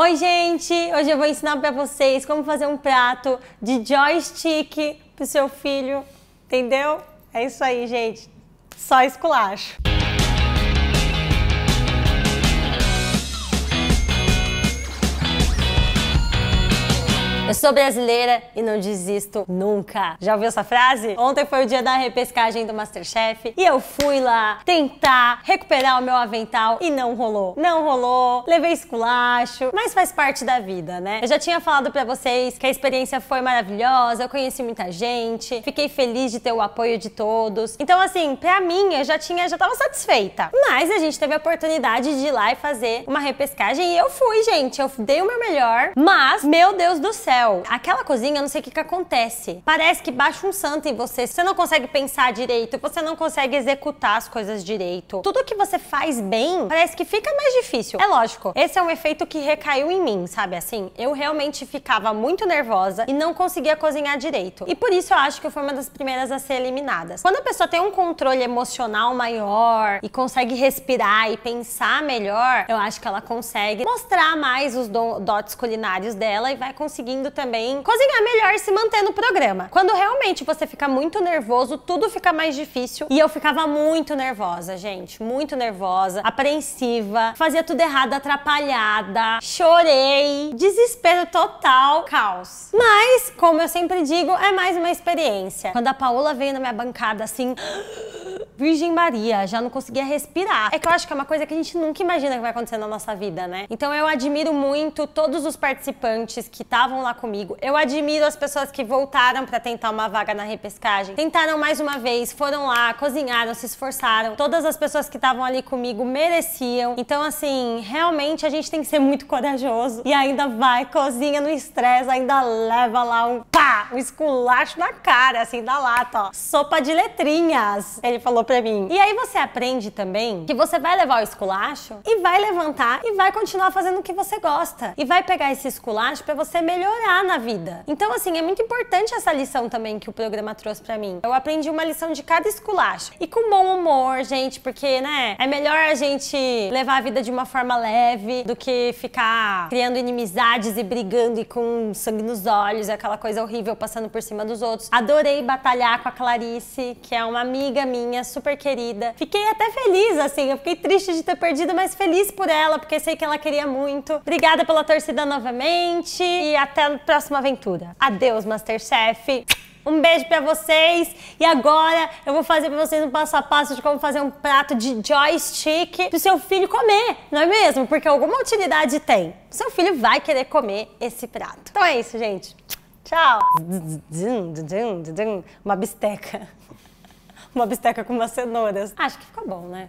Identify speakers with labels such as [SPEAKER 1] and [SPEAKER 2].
[SPEAKER 1] Oi, gente! Hoje eu vou ensinar para vocês como fazer um prato de joystick pro seu filho, entendeu? É isso aí, gente. Só esculacho. Eu sou brasileira e não desisto nunca. Já ouviu essa frase? Ontem foi o dia da repescagem do Masterchef e eu fui lá tentar recuperar o meu avental e não rolou. Não rolou, levei esculacho, mas faz parte da vida, né? Eu já tinha falado para vocês que a experiência foi maravilhosa, eu conheci muita gente, fiquei feliz de ter o apoio de todos. Então assim, para mim eu já tinha, já tava satisfeita. Mas a gente teve a oportunidade de ir lá e fazer uma repescagem e eu fui, gente, eu dei o meu melhor, mas meu Deus do céu, céu, aquela cozinha, eu não sei o que, que acontece. Parece que baixa um santo em você. Você não consegue pensar direito, você não consegue executar as coisas direito. Tudo que você faz bem, parece que fica mais difícil. É lógico, esse é um efeito que recaiu em mim, sabe assim? Eu realmente ficava muito nervosa e não conseguia cozinhar direito. E por isso eu acho que eu fui uma das primeiras a ser eliminadas. Quando a pessoa tem um controle emocional maior e consegue respirar e pensar melhor, eu acho que ela consegue mostrar mais os dotes culinários dela e vai conseguindo também cozinhar melhor e se manter no programa. Quando realmente você fica muito nervoso, tudo fica mais difícil. E eu ficava muito nervosa, gente. Muito nervosa, apreensiva, fazia tudo errado, atrapalhada, chorei, desespero total, caos. Mas, como eu sempre digo, é mais uma experiência. Quando a Paola veio na minha bancada assim. Virgem Maria, já não conseguia respirar. É que eu acho que é uma coisa que a gente nunca imagina que vai acontecer na nossa vida, né? Então eu admiro muito todos os participantes que estavam lá comigo. Eu admiro as pessoas que voltaram para tentar uma vaga na repescagem. Tentaram mais uma vez, foram lá, cozinharam, se esforçaram. Todas as pessoas que estavam ali comigo mereciam. Então, assim, realmente a gente tem que ser muito corajoso. E ainda vai, cozinha no estresse, ainda leva lá um pá! um esculacho na cara, assim, da lata, ó. Sopa de letrinhas, ele falou pra mim. E aí você aprende também que você vai levar o esculacho e vai levantar e vai continuar fazendo o que você gosta. E vai pegar esse esculacho para você melhorar na vida. Então, assim, é muito importante essa lição também que o programa trouxe para mim. Eu aprendi uma lição de cada esculacho. E com bom humor, gente, porque, né, é melhor a gente levar a vida de uma forma leve do que ficar criando inimizades e brigando e com sangue nos olhos, aquela coisa horrível passando por cima dos outros. Adorei batalhar com a Clarice, que é uma amiga minha, super querida. Fiquei até feliz, assim, eu fiquei triste de ter perdido, mas feliz por ela, porque sei que ela queria muito. Obrigada pela torcida novamente e até a próxima aventura. Adeus, Masterchef! Um beijo para vocês e agora eu vou fazer para vocês um passo a passo de como fazer um prato de joystick pro seu filho comer, não é mesmo? Porque alguma utilidade tem. Seu filho vai querer comer esse prato. Então é isso, gente. Tchau. Uma bisteca. Uma bisteca com umas cenouras. Acho que ficou bom, né?